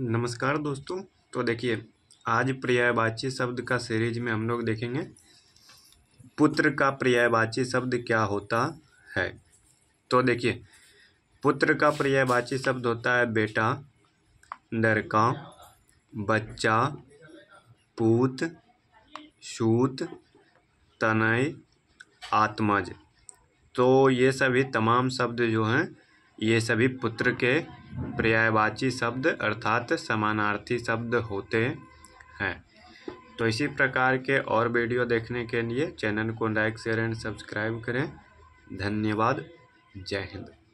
नमस्कार दोस्तों तो देखिए आज पर्यायवाची शब्द का सीरीज में हम लोग देखेंगे पुत्र का पर्यायवाची शब्द क्या होता है तो देखिए पुत्र का पर्यायवाची शब्द होता है बेटा लड़का बच्चा पूत सूत तनय आत्मज तो ये सभी तमाम शब्द जो हैं ये सभी पुत्र के पर्यायवाची शब्द अर्थात समानार्थी शब्द होते हैं तो इसी प्रकार के और वीडियो देखने के लिए चैनल को लाइक शेयर एंड सब्सक्राइब करें धन्यवाद जय हिंद